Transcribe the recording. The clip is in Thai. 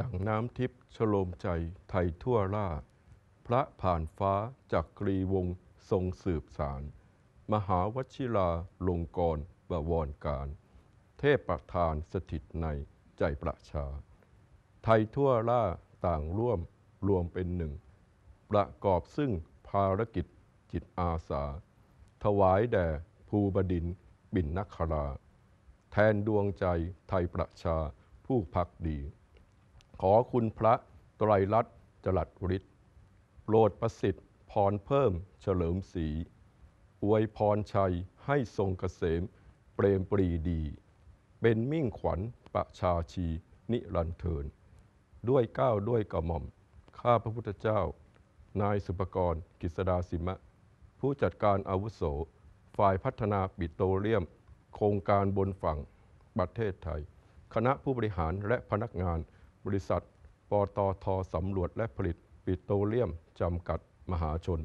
ดั่งน้ำทิพย์ชโลมใจไทยทั่วราชพระผ่านฟ้าจากกรีวงทรงสืบสารมหาวชิราลงกรบวรการ เทพประธานสถิตในใจประชา ไทยทั่วล่าต่างร่วมรวมเป็นหนึ่ง ประกอบซึ่งภารกิจจิตอาสา ถวายแด่ภูบดินบินนักครา แทนดวงใจไทยประชา ผู้พักดีขอคุณพระไตรลัตน์จรัสฤทธิ์โปรดประสิทธิ์พรเพิ่มเฉลิมศรีอวยพรชัยให้ทรงเกษม เปรมปรีดี เป็นมิ่งขวัญประชาชีนิรันเทิน ด้วยก้าวด้วยกระหม่อม ข้าพระพุทธเจ้า นายสุปกรณ์กิษดาสิมะ ผู้จัดการอาวุโสฝ่ายพัฒนาปิโตรเลียม โครงการบนฝั่ง ประเทศไทย คณะผู้บริหารและพนักงานบริษัท ปตทสำรวจและผลิตปิโตรเลียมจำกัดมหาชน